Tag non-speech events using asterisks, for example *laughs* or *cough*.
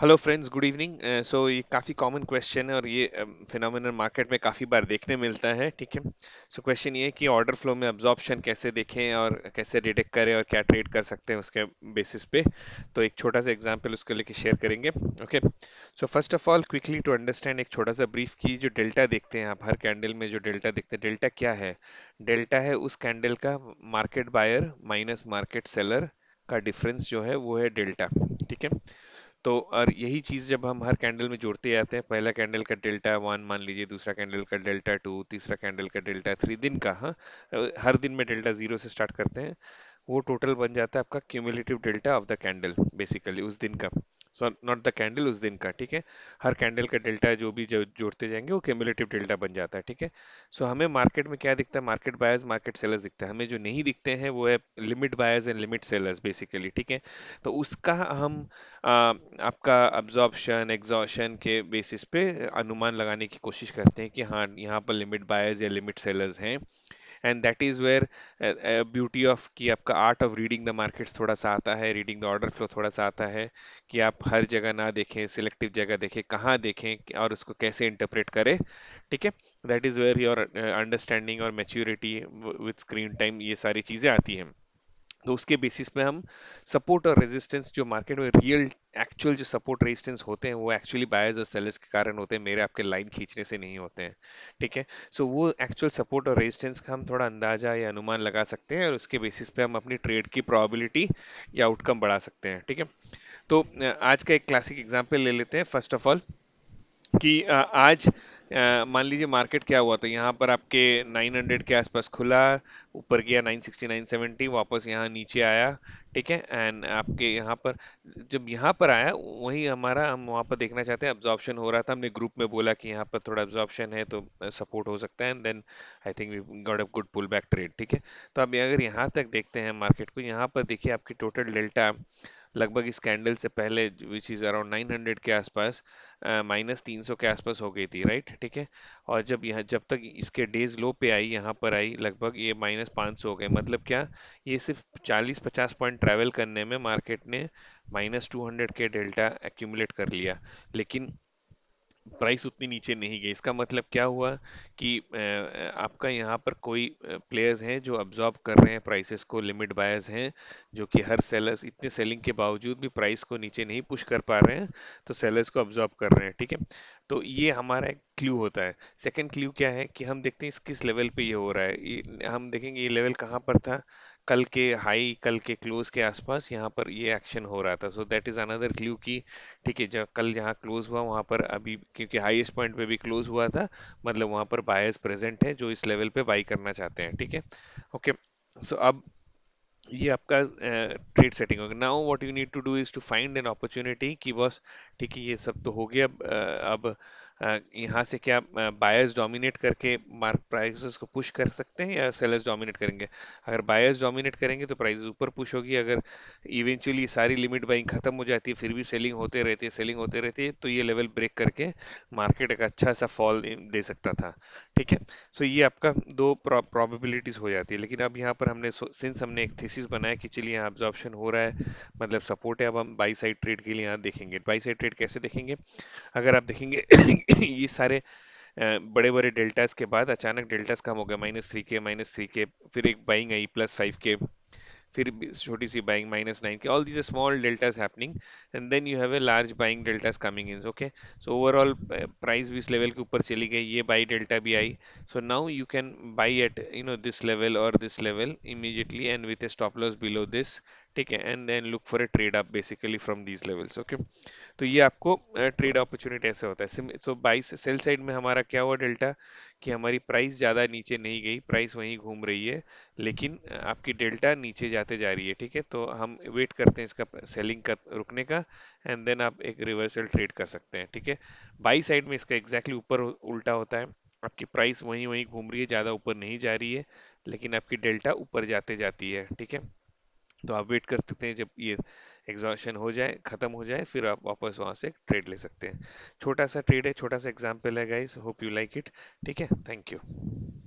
hello friends good evening so ये काफ़ी common question है और ये फिनमिनल um, मार्केट में काफ़ी बार देखने मिलता है ठीक है सो क्वेश्चन ये है कि ऑर्डर फ्लो में अब्जॉर्प्शन कैसे देखें और कैसे डिटेक्ट करें और क्या ट्रेड कर सकते हैं उसके बेसिस पे तो एक छोटा सा एग्जांपल उसको लेके शेयर करेंगे okay so first of all quickly to understand एक छोटा सा ब्रीफ की जो डेल्टा देखते हैं आप हर कैंडल में जो डेल्टा देखते हैं डेल्टा क्या है डेल्टा है उस कैंडल का market buyer minus market seller का डिफरेंस जो है वो है डेल्टा ठीक है तो और यही चीज़ जब हम हर कैंडल में जोड़ते जाते हैं पहला कैंडल का डेल्टा वन मान लीजिए दूसरा कैंडल का डेल्टा टू तीसरा कैंडल का डेल्टा थ्री दिन का हाँ हर दिन में डेल्टा ज़ीरो से स्टार्ट करते हैं वो टोटल बन जाता है आपका cumulative delta of the candle basically उस दिन का सो नॉट द कैंडल उस दिन का ठीक है हर कैंडल का डेल्टा जो भी जो जोड़ते जाएंगे वो क्यूमुलेटिव डेल्टा बन जाता है ठीक है सो हमें मार्केट में क्या दिखता है मार्केट बायर्स मार्केट सेलर्स दिखता है हमें जो नहीं दिखते हैं वो है limit buyers and limit sellers basically ठीक है तो उसका हम आ, आपका अब्जॉर्बशन एग्जॉशन के बेसिस पे अनुमान लगाने की कोशिश करते हैं कि हाँ यहाँ पर लिमिट बायर्स या लिमिट सेलर्स हैं and that is where beauty of कि आपका art of reading the markets थोड़ा सा आता है रीडिंग द ऑर्डर फ्लो थोड़ा सा आता है कि आप हर जगह ना देखें सिलेक्टिव जगह देखें कहाँ देखें और उसको कैसे इंटरप्रेट करें ठीक है that is where your understanding और मेच्योरिटी विथ स्क्रीन टाइम ये सारी चीज़ें आती हैं तो उसके बेसिस पे हम सपोर्ट और रेजिस्टेंस जो मार्केट में रियल एक्चुअल जो सपोर्ट रेजिस्टेंस होते हैं वो एक्चुअली बायर्स और सेलर्स के कारण होते हैं मेरे आपके लाइन खींचने से नहीं होते हैं ठीक है सो so, वो एक्चुअल सपोर्ट और रेजिस्टेंस का हम थोड़ा अंदाजा या अनुमान लगा सकते हैं और उसके बेसिस पे हम अपनी ट्रेड की प्रॉबिलिटी या आउटकम बढ़ा सकते हैं ठीक है तो आज का एक क्लासिक एग्जाम्पल ले लेते हैं फर्स्ट ऑफ ऑल कि आज मान लीजिए मार्केट क्या हुआ था तो यहाँ पर आपके 900 के आसपास खुला ऊपर गया 960 970 वापस यहाँ नीचे आया ठीक है एंड आपके यहाँ पर जब यहाँ पर आया वही हमारा हम वहाँ पर देखना चाहते हैं एब्जॉर्प्शन हो रहा था हमने ग्रुप में बोला कि यहाँ पर थोड़ा एब्जॉर्प्शन है तो सपोर्ट हो सकता है and then I think we got a good pull back trade ठीक है तो अब अगर यहाँ तक देखते हैं मार्केट को यहाँ पर देखिए आपकी टोटल डेल्टा लगभग इस कैंडल से पहले विच इज़ अराउंड 900 के आसपास माइनस तीन के आसपास हो गई थी राइट ठीक है और जब यहाँ जब तक इसके डेज लो पे आई यहाँ पर आई लगभग ये माइनस पाँच हो गए मतलब क्या ये सिर्फ 40-50 पॉइंट ट्रैवल करने में मार्केट ने माइनस टू के डेल्टा एक्यूमुलेट कर लिया लेकिन प्राइस उतनी नीचे नहीं गई इसका मतलब क्या हुआ कि आपका यहाँ पर कोई प्लेयर्स हैं जो अब्जॉर्ब कर रहे हैं प्राइसेस को लिमिट बायर्स हैं जो कि हर सेलर्स इतने सेलिंग के बावजूद भी प्राइस को नीचे नहीं पुश कर पा रहे हैं तो सेलर्स को अब्जॉर्ब कर रहे हैं ठीक है तो ये हमारा एक क्ल्यू होता है सेकेंड क्ल्यू क्या है कि हम देखते हैं इस किस लेवल पर ये हो रहा है हम देखेंगे ये लेवल कहाँ पर था कल के हाई कल के क्लोज के आसपास यहाँ पर ये एक्शन हो रहा था so that is another clue की ठीक है जब कल जहाँ क्लोज हुआ वहाँ पर अभी क्योंकि हाईएस्ट पॉइंट पे भी क्लोज हुआ था मतलब वहाँ पर बायर्स प्रेजेंट है जो इस लेवल पे बाई करना चाहते हैं ठीक है ओके सो अब ये आपका ट्रेड सेटिंग होगा now what you need to do is to find an opportunity कि बस ठीक है ये सब तो हो गया अब, अब यहाँ से क्या बायर्स डोमिनेट करके मार्क प्राइसेस को पुश कर सकते हैं या सेलर्स डोमिनेट करेंगे अगर बायर्स डोमिनेट करेंगे तो प्राइज ऊपर पुश होगी अगर इवेंचुअली सारी लिमिट बाइंग खत्म हो जाती है फिर भी सेलिंग होते रहती है सेलिंग होते रहती है तो ये लेवल ब्रेक करके मार्केट एक अच्छा सा फॉल दे सकता था ठीक है सो ये आपका दो प्रॉबिलिटीज़ हो जाती है लेकिन अब यहाँ पर हमने सिंस हमने एक थीसिस बनाया कि चलिए यहाँ ऑब्जॉर्प्शन हो रहा है मतलब सपोर्ट है अब हम बाई साइड ट्रेड के लिए यहाँ देखेंगे बाई साइड ट्रेड कैसे देखेंगे अगर आप देखेंगे *laughs* ये सारे बड़े बड़े डेल्टास के बाद अचानक डेल्टास कम हो गया माइनस थ्री के माइनस थ्री के फिर एक बाइंग आई प्लस फाइव के फिर छोटी सी बाइंग माइनस नाइन के all these small deltas happening and then you have a large buying deltas coming in okay so overall price भी इस लेवल के ऊपर चली गई ये बाई डेल्टा भी I so now you can buy at you know this level और this level immediately and with a stop loss below this ठीक है and then look for a trade up basically from these levels okay तो ये आपको trade opportunity ऐसे होता है so by sell side में हमारा क्या हुआ डेल्टा कि हमारी प्राइस ज़्यादा नीचे नहीं गई प्राइस वहीं घूम रही है लेकिन आपकी डेल्टा नीचे जाते जा रही है ठीक है तो हम वेट करते हैं इसका सेलिंग का रुकने का एंड देन आप एक रिवर्सल ट्रेड कर सकते हैं ठीक है बाई साइड में इसका एग्जैक्टली ऊपर उल्टा होता है आपकी प्राइस वहीं वहीं घूम रही है ज़्यादा ऊपर नहीं जा रही है लेकिन आपकी डेल्टा ऊपर जाते जाती है ठीक है तो आप वेट कर सकते हैं जब ये एग्जॉशन हो जाए ख़त्म हो जाए फिर आप वापस वहाँ से ट्रेड ले सकते हैं छोटा सा ट्रेड है छोटा सा एग्जाम्पल है guys hope you like it ठीक है थैंक यू